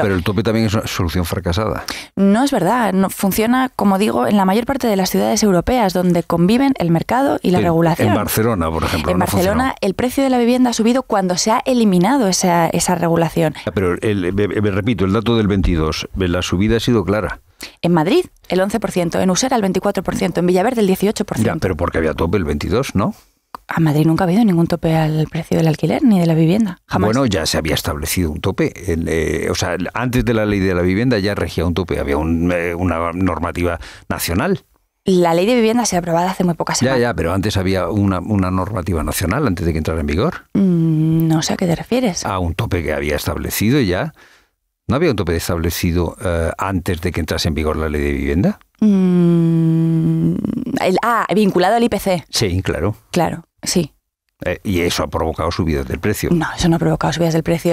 pero el tope también es una solución fracasada. No es verdad. No, funciona, como digo, en la mayor parte de las ciudades europeas donde conviven el mercado y la regulación. En Barcelona, por ejemplo. En Barcelona, el precio de la vivienda ha subido cuando se ha eliminado esa, esa regulación. pero me, repito, el dato del 22, la subida ha sido clara. En Madrid, el 11%, en Usera, el 24%, en Villaverde, el 18%. pero porque había tope el 22, ¿no? a Madrid nunca ha habido ningún tope al precio del alquiler ni de la vivienda. Bueno, ya se había establecido un tope. Eh, o sea, antes de la ley de la vivienda ya regía un tope, había eh, una normativa nacional. La ley de vivienda se ha aprobado hace muy pocas semanas. Ya, ya, pero antes había una, normativa nacional antes de que entrara en vigor. Mm, no sé a qué te refieres. A un tope que había establecido ya. ¿No había un tope establecido eh, antes de que entrase en vigor la ley de vivienda? Mm, ah, vinculado al IPC. Sí, claro. Claro. Sí. Eh, y eso ha provocado subidas del precio. No, eso no ha provocado subidas del precio.